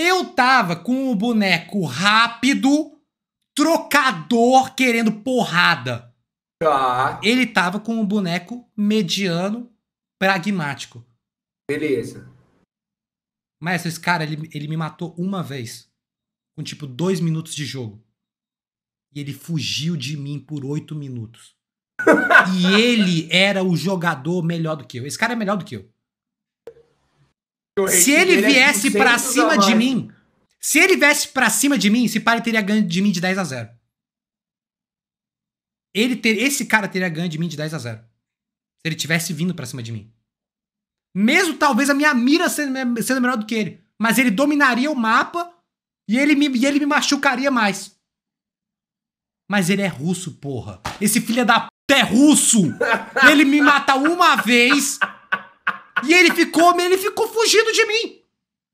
Eu tava com o boneco rápido, trocador, querendo porrada. Tá. Ele tava com o boneco mediano, pragmático. Beleza. Mas esse cara, ele, ele me matou uma vez. Com tipo dois minutos de jogo. E ele fugiu de mim por oito minutos. e ele era o jogador melhor do que eu. Esse cara é melhor do que eu. Se ele viesse para cima de mim, se ele viesse para cima de mim, esse pai teria ganho de mim de 10 a 0. Ele ter, esse cara teria ganho de mim de 10 a 0. Se ele tivesse vindo para cima de mim. Mesmo talvez a minha mira sendo, sendo melhor do que ele, mas ele dominaria o mapa e ele me, e ele me machucaria mais. Mas ele é russo, porra. Esse filho da puta é russo. Ele me mata uma vez e ele ficou, ele ficou fugindo de mim.